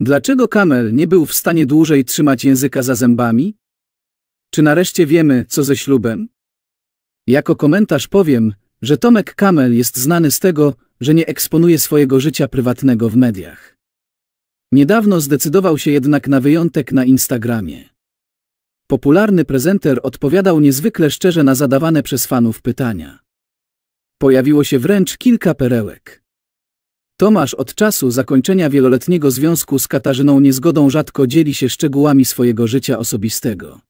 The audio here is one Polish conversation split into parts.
Dlaczego Kamel nie był w stanie dłużej trzymać języka za zębami? Czy nareszcie wiemy, co ze ślubem? Jako komentarz powiem, że Tomek Kamel jest znany z tego, że nie eksponuje swojego życia prywatnego w mediach. Niedawno zdecydował się jednak na wyjątek na Instagramie. Popularny prezenter odpowiadał niezwykle szczerze na zadawane przez fanów pytania. Pojawiło się wręcz kilka perełek. Tomasz od czasu zakończenia wieloletniego związku z Katarzyną niezgodą rzadko dzieli się szczegółami swojego życia osobistego.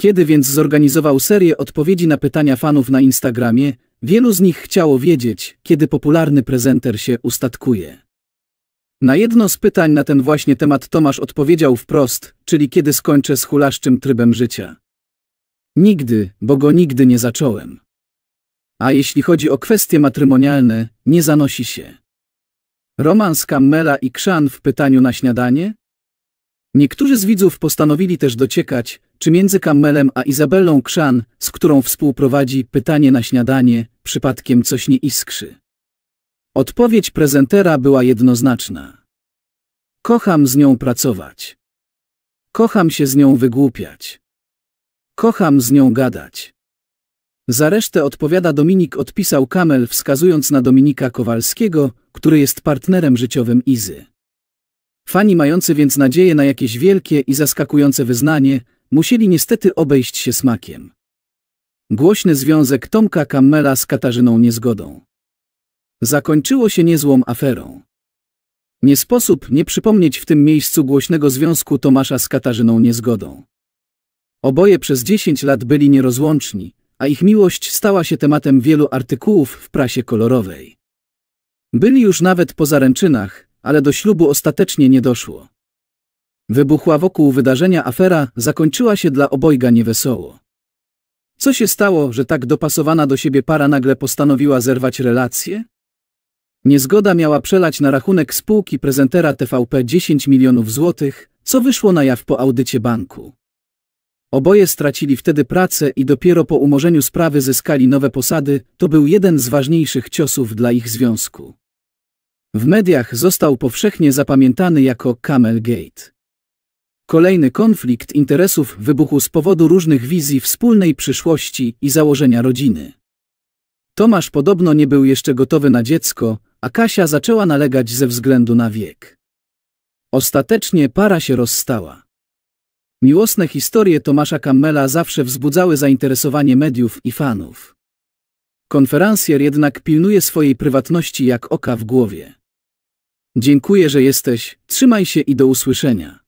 Kiedy więc zorganizował serię odpowiedzi na pytania fanów na Instagramie, wielu z nich chciało wiedzieć, kiedy popularny prezenter się ustatkuje. Na jedno z pytań na ten właśnie temat Tomasz odpowiedział wprost, czyli kiedy skończę z hulaszczym trybem życia. Nigdy, bo go nigdy nie zacząłem. A jeśli chodzi o kwestie matrymonialne, nie zanosi się. Romans Kammela i Krzan w pytaniu na śniadanie? Niektórzy z widzów postanowili też dociekać, czy między Kammelem a Izabellą Krzan, z którą współprowadzi pytanie na śniadanie, przypadkiem coś nie iskrzy. Odpowiedź prezentera była jednoznaczna. Kocham z nią pracować. Kocham się z nią wygłupiać. Kocham z nią gadać. Za resztę odpowiada Dominik odpisał Kamel wskazując na Dominika Kowalskiego, który jest partnerem życiowym Izy. Fani mający więc nadzieję na jakieś wielkie i zaskakujące wyznanie, musieli niestety obejść się smakiem. Głośny związek Tomka Kamela z Katarzyną Niezgodą. Zakończyło się niezłą aferą. Nie sposób nie przypomnieć w tym miejscu głośnego związku Tomasza z Katarzyną Niezgodą. Oboje przez 10 lat byli nierozłączni, a ich miłość stała się tematem wielu artykułów w prasie kolorowej. Byli już nawet po zaręczynach, ale do ślubu ostatecznie nie doszło. Wybuchła wokół wydarzenia afera, zakończyła się dla obojga niewesoło. Co się stało, że tak dopasowana do siebie para nagle postanowiła zerwać relacje? Niezgoda miała przelać na rachunek spółki prezentera TVP 10 milionów złotych, co wyszło na jaw po audycie banku. Oboje stracili wtedy pracę i dopiero po umorzeniu sprawy zyskali nowe posady, to był jeden z ważniejszych ciosów dla ich związku. W mediach został powszechnie zapamiętany jako Camel Gate. Kolejny konflikt interesów wybuchł z powodu różnych wizji wspólnej przyszłości i założenia rodziny. Tomasz podobno nie był jeszcze gotowy na dziecko, a Kasia zaczęła nalegać ze względu na wiek. Ostatecznie para się rozstała. Miłosne historie Tomasza Kammela zawsze wzbudzały zainteresowanie mediów i fanów. Konferencjer jednak pilnuje swojej prywatności jak oka w głowie. Dziękuję, że jesteś, trzymaj się i do usłyszenia.